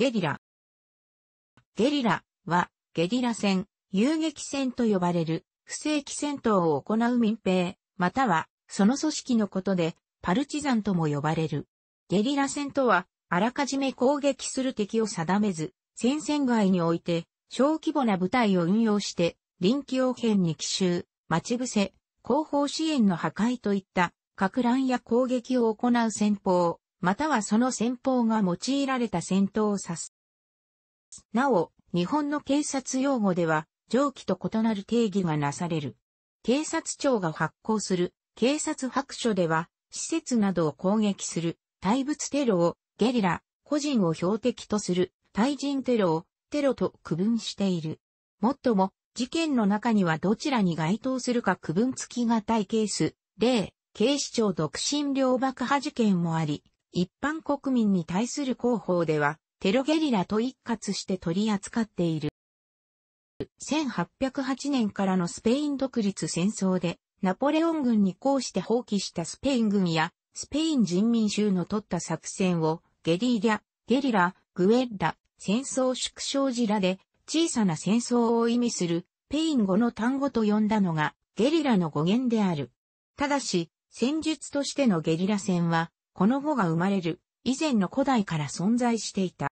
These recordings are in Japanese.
ゲリラ。ゲリラは、ゲリラ戦、遊撃戦と呼ばれる、不正規戦闘を行う民兵、または、その組織のことで、パルチザンとも呼ばれる。ゲリラ戦とは、あらかじめ攻撃する敵を定めず、戦線外において、小規模な部隊を運用して、臨機応変に奇襲、待ち伏せ、後方支援の破壊といった、格乱や攻撃を行う戦法、またはその戦法が用いられた戦闘を指す。なお、日本の警察用語では、上記と異なる定義がなされる。警察庁が発行する警察白書では、施設などを攻撃する、対物テロを、ゲリラ、個人を標的とする、対人テロを、テロと区分している。もっとも、事件の中にはどちらに該当するか区分付きがたいケース、例、警視庁独身寮爆破事件もあり、一般国民に対する広報では、テロゲリラと一括して取り扱っている。1808年からのスペイン独立戦争で、ナポレオン軍に抗して放棄したスペイン軍や、スペイン人民衆の取った作戦を、ゲリラ、ゲリラ、グエッラ、戦争縮小時らで、小さな戦争を意味する、ペイン語の単語と呼んだのが、ゲリラの語源である。ただし、戦術としてのゲリラ戦は、この語が生まれる以前の古代から存在していた。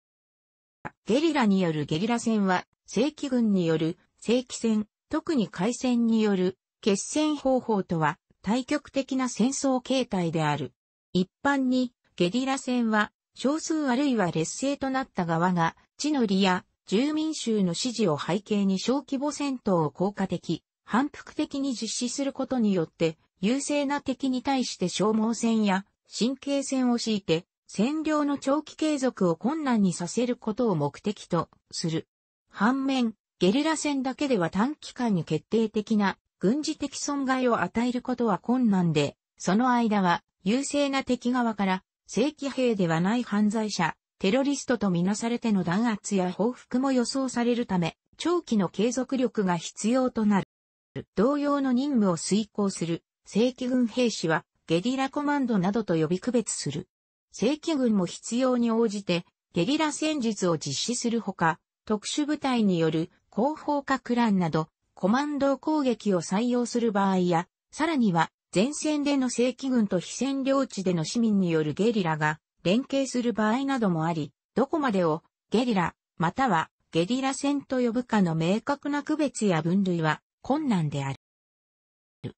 ゲリラによるゲリラ戦は正規軍による正規戦、特に海戦による決戦方法とは対極的な戦争形態である。一般にゲリラ戦は少数あるいは劣勢となった側が地の利や住民衆の支持を背景に小規模戦闘を効果的、反復的に実施することによって優勢な敵に対して消耗戦や神経戦を敷いて、占領の長期継続を困難にさせることを目的とする。反面、ゲリラ戦だけでは短期間に決定的な軍事的損害を与えることは困難で、その間は優勢な敵側から正規兵ではない犯罪者、テロリストとみなされての弾圧や報復も予想されるため、長期の継続力が必要となる。同様の任務を遂行する正規軍兵士はゲリラコマンドなどと呼び区別する。正規軍も必要に応じて、ゲリラ戦術を実施するほか、特殊部隊による後方格乱など、コマンド攻撃を採用する場合や、さらには、前線での正規軍と非占領地での市民によるゲリラが連携する場合などもあり、どこまでをゲリラ、またはゲリラ戦と呼ぶかの明確な区別や分類は困難である。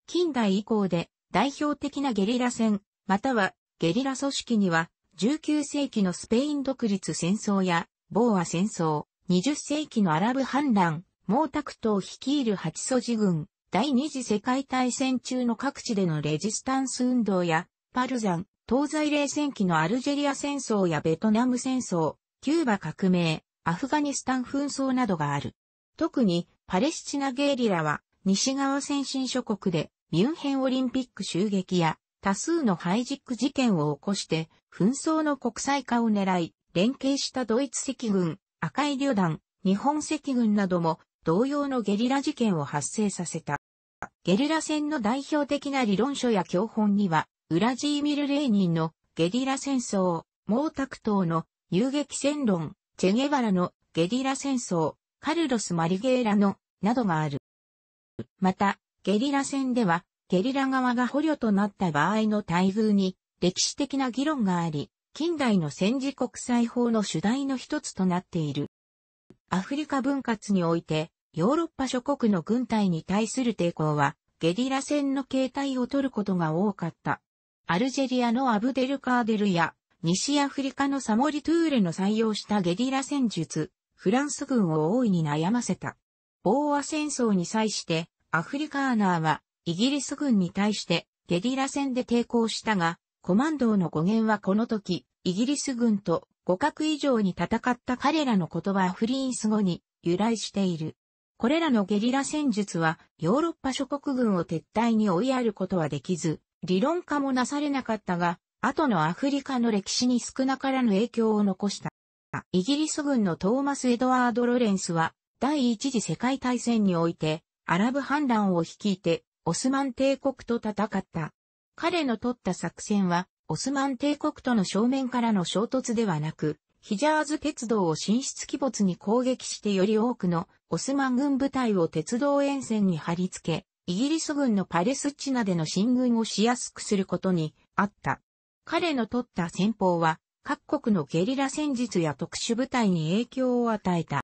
近代以降で代表的なゲリラ戦、またはゲリラ組織には、19世紀のスペイン独立戦争や、ボーア戦争、20世紀のアラブ反乱、毛沢東率いる八祖寺軍、第二次世界大戦中の各地でのレジスタンス運動や、パルザン、東西冷戦期のアルジェリア戦争やベトナム戦争、キューバ革命、アフガニスタン紛争などがある。特にパレスチナゲリラは西側先進諸国でミュンヘンオリンピック襲撃や多数のハイジック事件を起こして紛争の国際化を狙い、連携したドイツ赤軍、赤い旅団、日本赤軍なども同様のゲリラ事件を発生させた。ゲリラ戦の代表的な理論書や教本には、ウラジーミル・レーニンのゲリラ戦争、毛沢東の遊撃戦論、チェゲバラのゲリラ戦争、カルロス・マリゲーラの、などがある。また、ゲリラ戦では、ゲリラ側が捕虜となった場合の待遇に、歴史的な議論があり、近代の戦時国際法の主題の一つとなっている。アフリカ分割において、ヨーロッパ諸国の軍隊に対する抵抗は、ゲリラ戦の形態を取ることが多かった。アルジェリアのアブデルカーデルや、西アフリカのサモリトゥーレの採用したゲリラ戦術、フランス軍を大いに悩ませた。ボーア戦争に際して、アフリカーナーは、イギリス軍に対して、ゲリラ戦で抵抗したが、コマンドーの語源はこの時、イギリス軍と互角以上に戦った彼らの言葉アフリース語に由来している。これらのゲリラ戦術はヨーロッパ諸国軍を撤退に追いやることはできず、理論化もなされなかったが、後のアフリカの歴史に少なからぬ影響を残した。イギリス軍のトーマス・エドワード・ロレンスは、第一次世界大戦において、アラブ反乱を率いて、オスマン帝国と戦った。彼の取った作戦は、オスマン帝国との正面からの衝突ではなく、ヒジャーズ鉄道を進出鬼没に攻撃してより多くのオスマン軍部隊を鉄道沿線に貼り付け、イギリス軍のパレスチナでの進軍をしやすくすることにあった。彼の取った戦法は、各国のゲリラ戦術や特殊部隊に影響を与えた。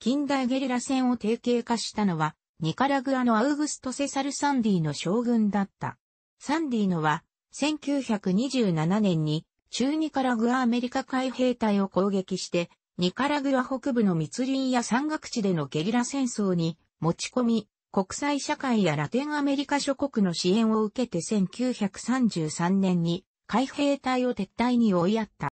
近代ゲリラ戦を定型化したのは、ニカラグアのアウグスト・セサル・サンディの将軍だった。サンディのは、1927年に中ニカラグアアメリカ海兵隊を攻撃して、ニカラグア北部の密林や山岳地でのゲリラ戦争に持ち込み、国際社会やラテンアメリカ諸国の支援を受けて1933年に海兵隊を撤退に追いやった。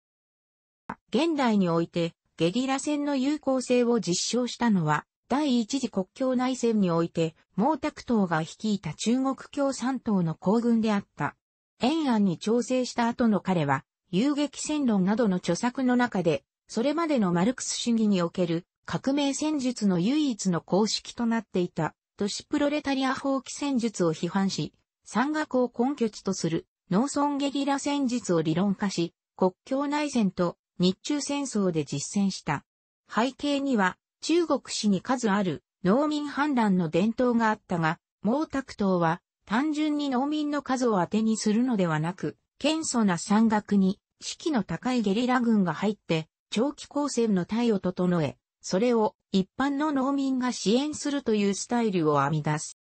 現代においてゲリラ戦の有効性を実証したのは第一次国境内戦において、毛沢東が率いた中国共産党の行軍であった。延安に調整した後の彼は、遊撃戦論などの著作の中で、それまでのマルクス主義における革命戦術の唯一の公式となっていた、都市プロレタリア放棄戦術を批判し、山岳を根拠地とする農村ゲリラ戦術を理論化し、国境内戦と日中戦争で実践した。背景には、中国史に数ある農民反乱の伝統があったが、毛沢東は単純に農民の数を当てにするのではなく、謙素な山岳に士気の高いゲリラ軍が入って長期抗戦の隊を整え、それを一般の農民が支援するというスタイルを編み出す。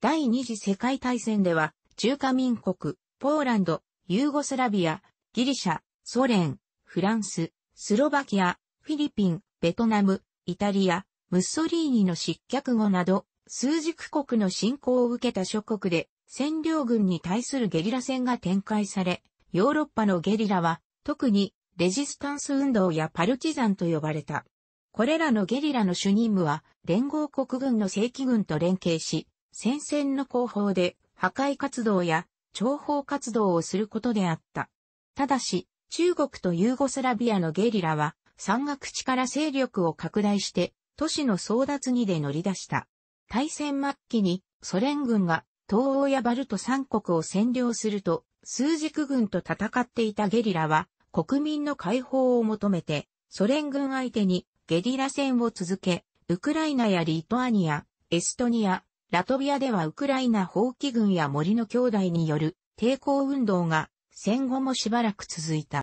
第二次世界大戦では、中華民国、ポーランド、ユーゴスラビア、ギリシャ、ソ連、フランス、スロバキア、フィリピン、ベトナム、イタリア、ムッソリーニの失脚後など、数軸国の侵攻を受けた諸国で、占領軍に対するゲリラ戦が展開され、ヨーロッパのゲリラは、特に、レジスタンス運動やパルチザンと呼ばれた。これらのゲリラの主任務は、連合国軍の正規軍と連携し、戦線の後方で破壊活動や諜報活動をすることであった。ただし、中国とユーゴスラビアのゲリラは山岳地から勢力を拡大して、都市の争奪にで乗り出した。大戦末期にソ連軍が東欧やバルト三国を占領すると、数軸軍と戦っていたゲリラは国民の解放を求めて、ソ連軍相手にゲリラ戦を続け、ウクライナやリトアニア、エストニア、ラトビアではウクライナ放棄軍や森の兄弟による抵抗運動が戦後もしばらく続いた。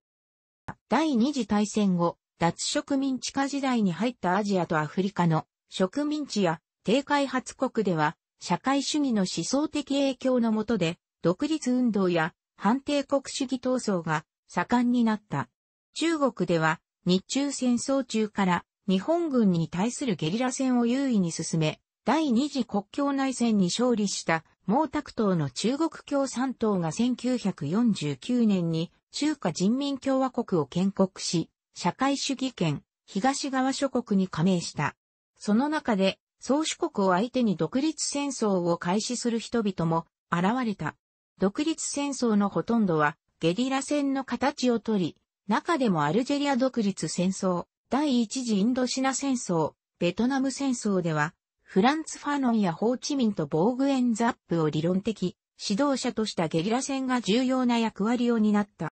第二次大戦後、脱植民地化時代に入ったアジアとアフリカの植民地や低開発国では社会主義の思想的影響のもとで独立運動や反帝国主義闘争が盛んになった。中国では日中戦争中から日本軍に対するゲリラ戦を優位に進め、第二次国境内戦に勝利した毛沢東の中国共産党が1949年に中華人民共和国を建国し、社会主義圏、東側諸国に加盟した。その中で、宗主国を相手に独立戦争を開始する人々も現れた。独立戦争のほとんどはゲリラ戦の形をとり、中でもアルジェリア独立戦争、第一次インドシナ戦争、ベトナム戦争では、フランツ・ファノンやホーチミンとボーグエン・ザップを理論的指導者としたゲリラ戦が重要な役割を担った。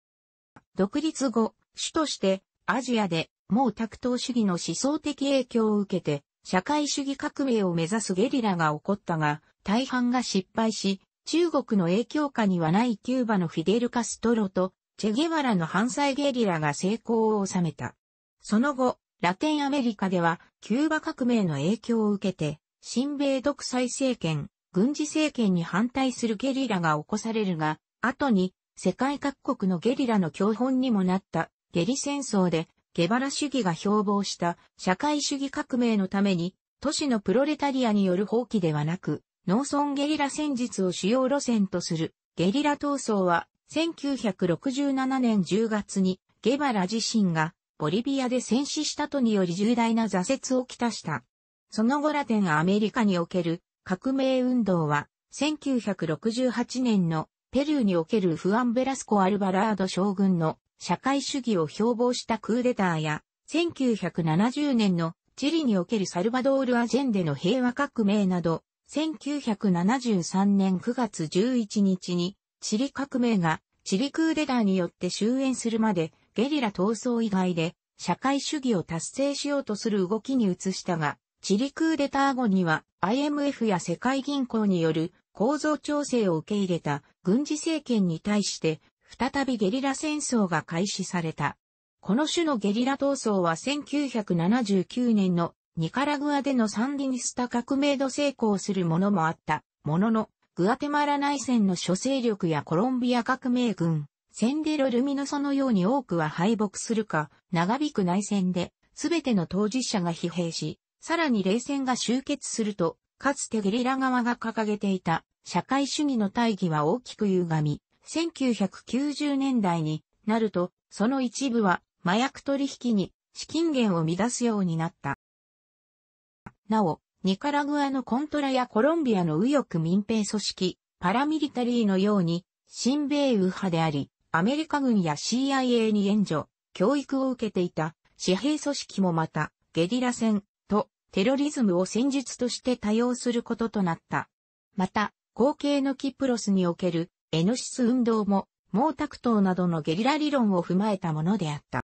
独立後、主としてアジアで、毛沢東主義の思想的影響を受けて、社会主義革命を目指すゲリラが起こったが、大半が失敗し、中国の影響下にはないキューバのフィデル・カストロと、チェゲワラの反対ゲリラが成功を収めた。その後、ラテンアメリカでは、キューバ革命の影響を受けて、新米独裁政権、軍事政権に反対するゲリラが起こされるが、後に、世界各国のゲリラの教本にもなったゲリ戦争でゲバラ主義が標榜した社会主義革命のために都市のプロレタリアによる放棄ではなく農村ゲリラ戦術を主要路線とするゲリラ闘争は1967年10月にゲバラ自身がボリビアで戦死したとにより重大な挫折をきたした。その後ラテンアメリカにおける革命運動は1968年のペルーにおけるフアン・ベラスコ・アルバラード将軍の社会主義を標榜したクーデターや、1970年のチリにおけるサルバドール・アジェンデの平和革命など、1973年9月11日に、チリ革命がチリクーデターによって終焉するまで、ゲリラ闘争以外で、社会主義を達成しようとする動きに移したが、チリクーデター後には IMF や世界銀行による構造調整を受け入れた軍事政権に対して再びゲリラ戦争が開始された。この種のゲリラ闘争は1979年のニカラグアでのサンディニスタ革命度成功するものもあった。ものの、グアテマラ内戦の諸勢力やコロンビア革命軍、センデロ・ルミノソのように多くは敗北するか、長引く内戦で、すべての当事者が疲弊し、さらに冷戦が終結すると、かつてゲリラ側が掲げていた社会主義の大義は大きく歪み、1990年代になると、その一部は麻薬取引に資金源を乱すようになった。なお、ニカラグアのコントラやコロンビアの右翼民兵組織、パラミリタリーのように、新米右派であり、アメリカ軍や CIA に援助、教育を受けていた、私兵組織もまた、ゲリラ戦とテロリズムを戦術として多用することとなった。また、後継のキプロスにおけるエノシス運動も、毛沢東などのゲリラ理論を踏まえたものであった。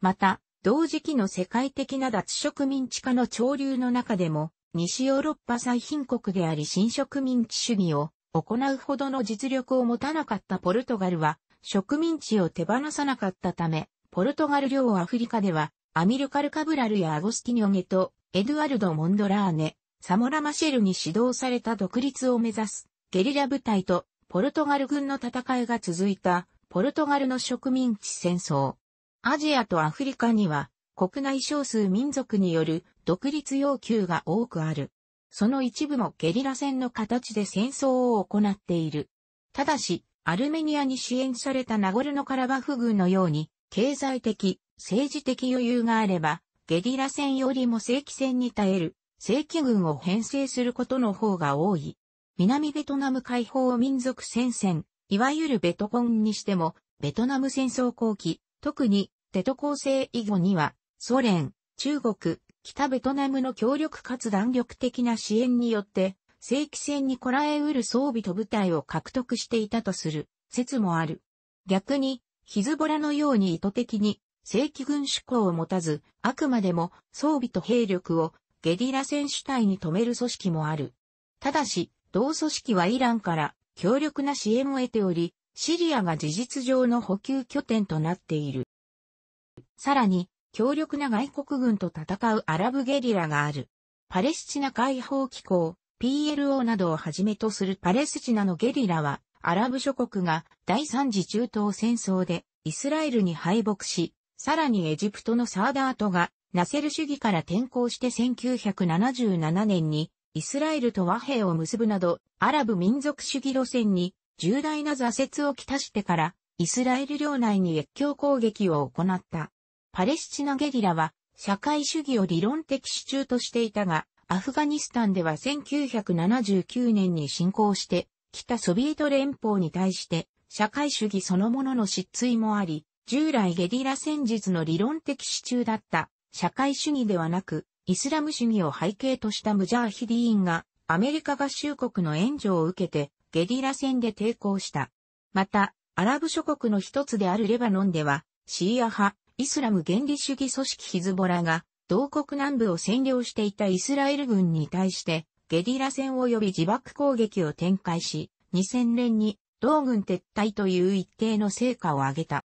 また、同時期の世界的な脱植民地化の潮流の中でも、西ヨーロッパ最貧国であり新植民地主義を行うほどの実力を持たなかったポルトガルは、植民地を手放さなかったため、ポルトガル領アフリカでは、アミルカル・カブラルやアゴスティニョゲと、エドゥアルド・モンドラーネ、サモラ・マシェルに指導された独立を目指す、ゲリラ部隊とポルトガル軍の戦いが続いた、ポルトガルの植民地戦争。アジアとアフリカには、国内少数民族による独立要求が多くある。その一部もゲリラ戦の形で戦争を行っている。ただし、アルメニアに支援されたナゴルノカラバフ軍のように、経済的、政治的余裕があれば、ゲリラ戦よりも正規戦に耐える、正規軍を編成することの方が多い。南ベトナム解放民族戦線、いわゆるベトコンにしても、ベトナム戦争後期、特にテト構成以後には、ソ連、中国、北ベトナムの協力かつ弾力的な支援によって、正規戦にこらえうる装備と部隊を獲得していたとする説もある。逆に、ヒズボラのように意図的に正規軍主攻を持たず、あくまでも装備と兵力をゲリラ戦主体に止める組織もある。ただし、同組織はイランから強力な支援を得ており、シリアが事実上の補給拠点となっている。さらに、強力な外国軍と戦うアラブゲリラがある。パレスチナ解放機構、PLO などをはじめとするパレスチナのゲリラは、アラブ諸国が第三次中東戦争でイスラエルに敗北し、さらにエジプトのサーダートがナセル主義から転向して1977年にイスラエルと和平を結ぶなど、アラブ民族主義路線に重大な挫折をきたしてから、イスラエル領内に越境攻撃を行った。パレスチナゲリラは、社会主義を理論的支柱としていたが、アフガニスタンでは1979年に侵攻して、北ソビエト連邦に対して社会主義そのものの失墜もあり、従来ゲリラ戦術の理論的支柱だった社会主義ではなく、イスラム主義を背景としたムジャーヒディーンがアメリカ合衆国の援助を受けてゲリラ戦で抵抗した。また、アラブ諸国の一つであるレバノンでは、シーア派、イスラム原理主義組織ヒズボラが、同国南部を占領していたイスラエル軍に対して、ゲリラ戦及び自爆攻撃を展開し、2000年に同軍撤退という一定の成果を上げた。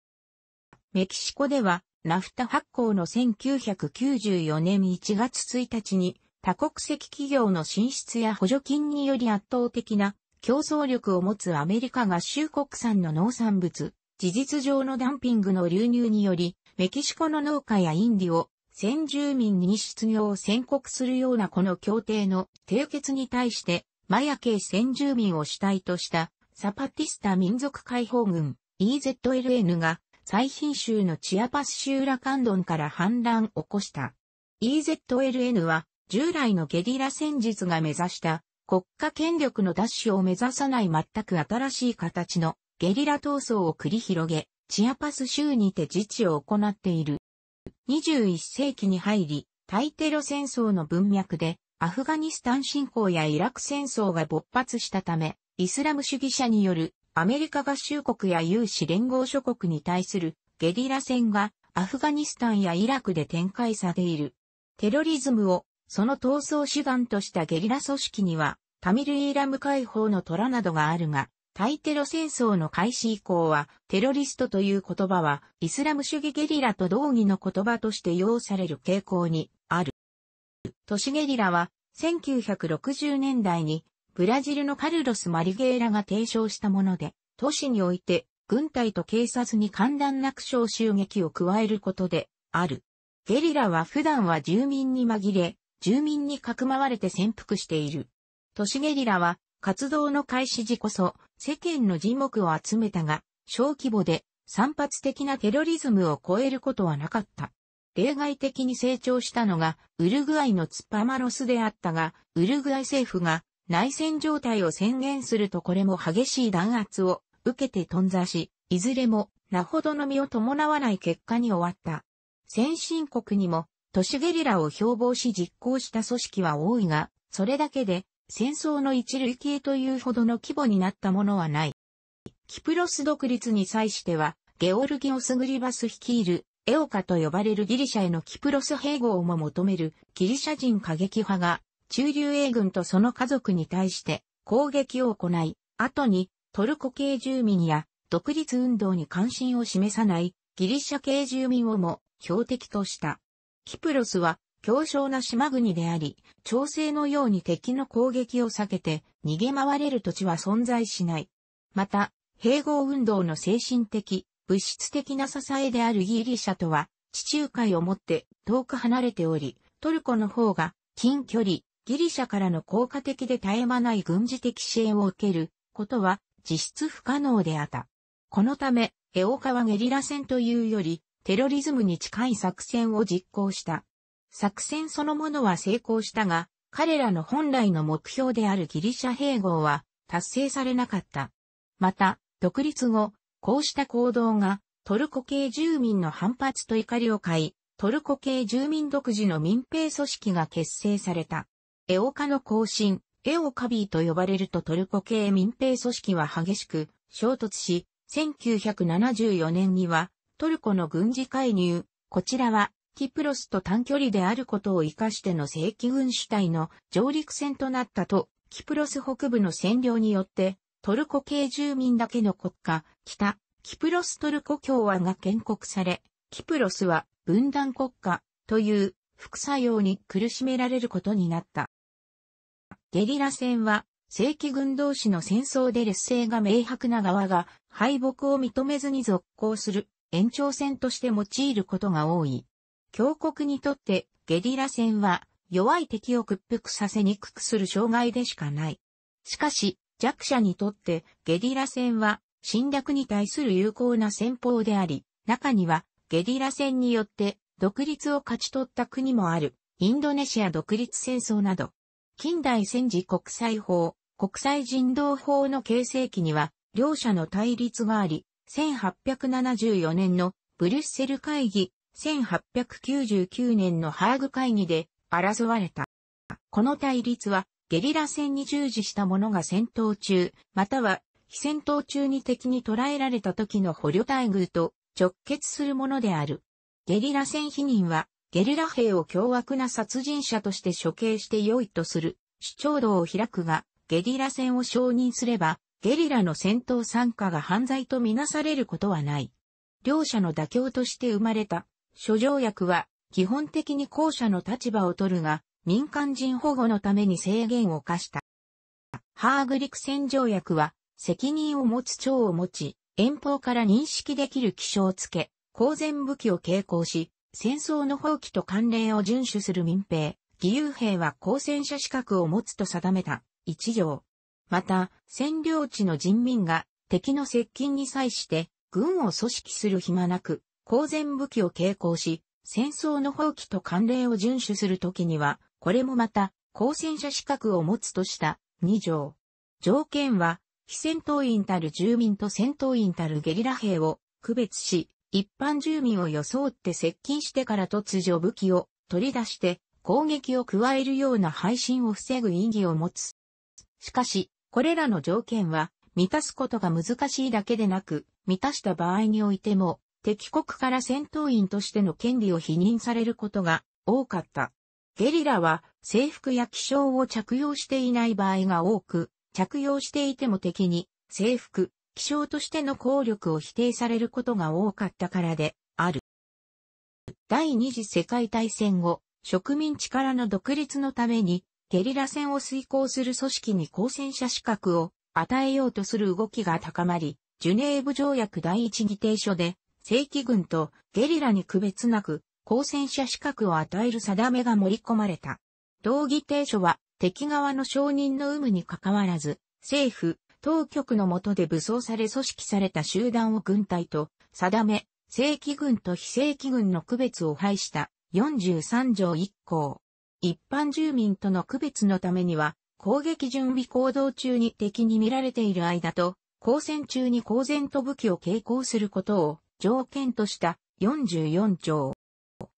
メキシコでは、ナフタ発行の1994年1月1日に多国籍企業の進出や補助金により圧倒的な競争力を持つアメリカ合衆国産の農産物、事実上のダンピングの流入により、メキシコの農家やインディを先住民に失業を宣告するようなこの協定の締結に対して、マヤ系先住民を主体としたサパティスタ民族解放軍 EZLN が最新州のチアパス州ラカンドンから反乱を起こした。EZLN は従来のゲリラ戦術が目指した国家権力の奪取を目指さない全く新しい形のゲリラ闘争を繰り広げ、チアパス州にて自治を行っている。21世紀に入り、対テロ戦争の文脈で、アフガニスタン侵攻やイラク戦争が勃発したため、イスラム主義者によるアメリカ合衆国や有志連合諸国に対するゲリラ戦がアフガニスタンやイラクで展開されている。テロリズムをその闘争手段としたゲリラ組織にはタミル・イーラム解放の虎などがあるが、対テロ戦争の開始以降は、テロリストという言葉は、イスラム主義ゲリラと同義の言葉として用される傾向にある。都市ゲリラは、1960年代にブラジルのカルロス・マリゲーラが提唱したもので、都市において軍隊と警察に簡単な苦笑襲撃を加えることである。ゲリラは普段は住民に紛れ、住民にかくまわれて潜伏している。都市ゲリラは活動の開始時こそ世間の人目を集めたが、小規模で散発的なテロリズムを超えることはなかった。例外的に成長したのがウルグアイのツパマロスであったが、ウルグアイ政府が内戦状態を宣言するとこれも激しい弾圧を受けて頓挫し、いずれも、なほどの身を伴わない結果に終わった。先進国にも、都市ゲリラを標榜し実行した組織は多いが、それだけで、戦争の一類型というほどの規模になったものはない。キプロス独立に際しては、ゲオルギオス・グリバス率いる、エオカと呼ばれるギリシャへのキプロス併合も求めるギリシャ人過激派が中流英軍とその家族に対して攻撃を行い、後にトルコ系住民や独立運動に関心を示さないギリシャ系住民をも標的とした。キプロスは強小な島国であり、調整のように敵の攻撃を避けて逃げ回れる土地は存在しない。また、併合運動の精神的、物質的な支えであるギリシャとは地中海をもって遠く離れており、トルコの方が近距離、ギリシャからの効果的で絶え間ない軍事的支援を受けることは実質不可能であった。このため、エオカはゲリラ戦というより、テロリズムに近い作戦を実行した。作戦そのものは成功したが、彼らの本来の目標であるギリシャ併合は達成されなかった。また、独立後、こうした行動がトルコ系住民の反発と怒りを買い、トルコ系住民独自の民兵組織が結成された。エオカの行進、エオカビーと呼ばれるとトルコ系民兵組織は激しく衝突し、1974年にはトルコの軍事介入、こちらはキプロスと短距離であることを活かしての正規軍主体の上陸戦となったと、キプロス北部の占領によってトルコ系住民だけの国家、北、キプロストルコ共和が建国され、キプロスは分断国家という副作用に苦しめられることになった。ゲリラ戦は、正規軍同士の戦争で劣勢が明白な側が敗北を認めずに続行する延長戦として用いることが多い。強国にとってゲリラ戦は弱い敵を屈服させにくくする障害でしかない。しかし弱者にとってゲリラ戦は侵略に対する有効な戦法であり、中にはゲリラ戦によって独立を勝ち取った国もあるインドネシア独立戦争など近代戦時国際法、国際人道法の形成期には、両者の対立があり、1874年のブリュッセル会議、1899年のハーグ会議で争われた。この対立は、ゲリラ戦に従事した者が戦闘中、または非戦闘中に敵に捕らえられた時の捕虜待遇と直結するものである。ゲリラ戦否認はゲリラ兵を凶悪な殺人者として処刑して良いとする主張道を開くが、ゲリラ戦を承認すれば、ゲリラの戦闘参加が犯罪とみなされることはない。両者の妥協として生まれた諸条約は、基本的に後者の立場を取るが、民間人保護のために制限を課した。ハーグリク戦条約は、責任を持つ長を持ち、遠方から認識できる気象をつけ、公然武器を携行し、戦争の放棄と慣例を遵守する民兵、義勇兵は公戦者資格を持つと定めた、一条。また、占領地の人民が敵の接近に際して軍を組織する暇なく、公然武器を携行し、戦争の放棄と慣例を遵守するときには、これもまた、公戦者資格を持つとした、二条。条件は、非戦闘員たる住民と戦闘員たるゲリラ兵を区別し、一般住民を装って接近してから突如武器を取り出して攻撃を加えるような配信を防ぐ意義を持つ。しかし、これらの条件は満たすことが難しいだけでなく、満たした場合においても敵国から戦闘員としての権利を否認されることが多かった。ゲリラは制服や気象を着用していない場合が多く、着用していても敵に制服、気象としての効力を否定されることが多かったからである。第二次世界大戦後、植民地からの独立のために、ゲリラ戦を遂行する組織に交戦者資格を与えようとする動きが高まり、ジュネーブ条約第一議定書で、正規軍とゲリラに区別なく、交戦者資格を与える定めが盛り込まれた。同議定書は、敵側の承認の有無に関わらず、政府、当局の下で武装され組織された集団を軍隊と定め、正規軍と非正規軍の区別を排した43条1項。一般住民との区別のためには、攻撃準備行動中に敵に見られている間と、交戦中に公然と武器を携行することを条件とした44条。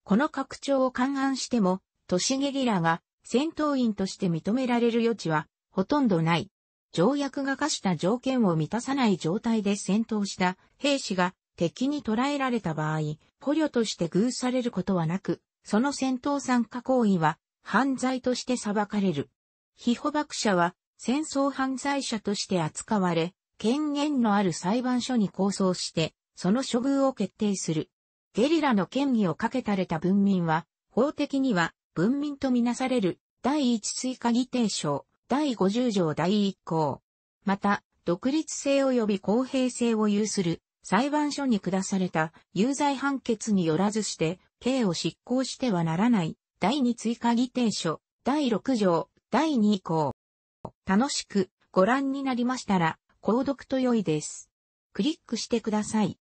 この拡張を勘案しても、都市ゲリラが戦闘員として認められる余地はほとんどない。条約が課した条件を満たさない状態で戦闘した兵士が敵に捕らえられた場合、捕虜として偶されることはなく、その戦闘参加行為は犯罪として裁かれる。被捕獲者は戦争犯罪者として扱われ、権限のある裁判所に抗争して、その処遇を決定する。ゲリラの権威をかけたれた文民は、法的には文民とみなされる第一追加議定書。第50条第1項。また、独立性及び公平性を有する裁判所に下された有罪判決によらずして、刑を執行してはならない。第2追加議定書、第6条、第2項。楽しくご覧になりましたら、購読と良いです。クリックしてください。